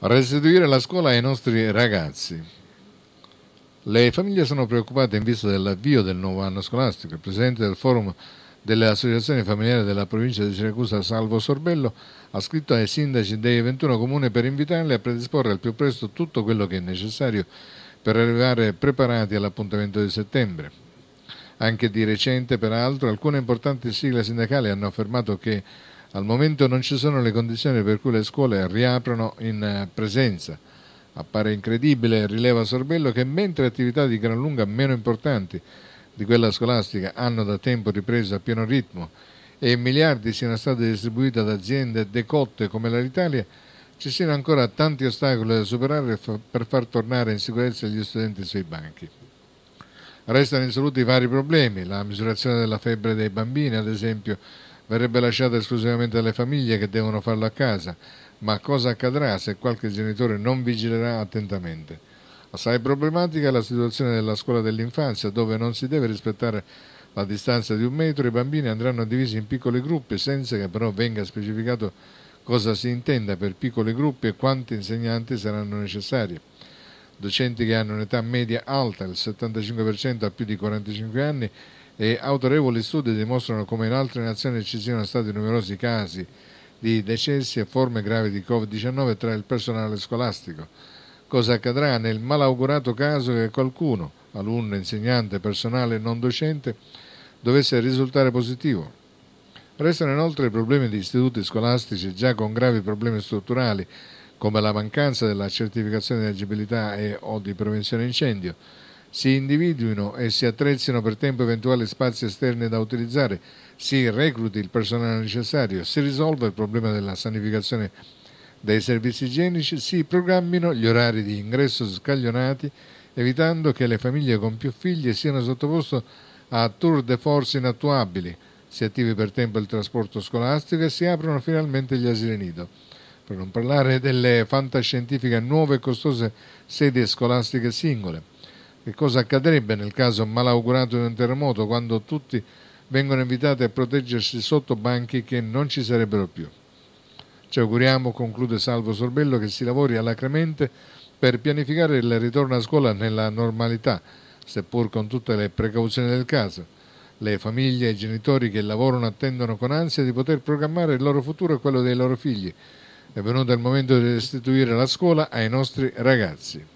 Restituire la scuola ai nostri ragazzi. Le famiglie sono preoccupate in vista dell'avvio del nuovo anno scolastico. Il presidente del forum delle associazioni familiari della provincia di Siracusa, Salvo Sorbello, ha scritto ai sindaci dei 21 comuni per invitarli a predisporre al più presto tutto quello che è necessario per arrivare preparati all'appuntamento di settembre. Anche di recente, peraltro, alcune importanti sigle sindacali hanno affermato che al momento non ci sono le condizioni per cui le scuole riaprono in eh, presenza. Appare incredibile, rileva Sorbello, che mentre attività di gran lunga meno importanti di quella scolastica hanno da tempo ripreso a pieno ritmo e miliardi siano stati distribuiti ad aziende decotte come l'Italia, ci siano ancora tanti ostacoli da superare per far tornare in sicurezza gli studenti sui banchi. Restano insoluti vari problemi, la misurazione della febbre dei bambini, ad esempio, verrebbe lasciata esclusivamente alle famiglie che devono farlo a casa, ma cosa accadrà se qualche genitore non vigilerà attentamente? Assai problematica è la situazione della scuola dell'infanzia, dove non si deve rispettare la distanza di un metro, i bambini andranno divisi in piccoli gruppi, senza che però venga specificato cosa si intenda per piccoli gruppi e quanti insegnanti saranno necessari. Docenti che hanno un'età media alta, il 75% ha più di 45 anni, e autorevoli studi dimostrano come in altre nazioni ci siano stati numerosi casi di decessi e forme gravi di Covid-19 tra il personale scolastico. Cosa accadrà nel malaugurato caso che qualcuno, alunno, insegnante, personale non docente, dovesse risultare positivo? Restano inoltre i problemi di istituti scolastici già con gravi problemi strutturali, come la mancanza della certificazione di agibilità e o di prevenzione incendio, si individuino e si attrezzino per tempo eventuali spazi esterni da utilizzare, si recluti il personale necessario, si risolva il problema della sanificazione dei servizi igienici, si programmino gli orari di ingresso scaglionati, evitando che le famiglie con più figli siano sottoposte a tour de force inattuabili, si attivi per tempo il trasporto scolastico e si aprono finalmente gli asili nido. Per non parlare delle fantascientifiche nuove e costose sedie scolastiche singole che cosa accadrebbe nel caso malaugurato di un terremoto quando tutti vengono invitati a proteggersi sotto banchi che non ci sarebbero più? Ci auguriamo, conclude Salvo Sorbello, che si lavori alacremente per pianificare il ritorno a scuola nella normalità, seppur con tutte le precauzioni del caso. Le famiglie e i genitori che lavorano attendono con ansia di poter programmare il loro futuro e quello dei loro figli. È venuto il momento di restituire la scuola ai nostri ragazzi.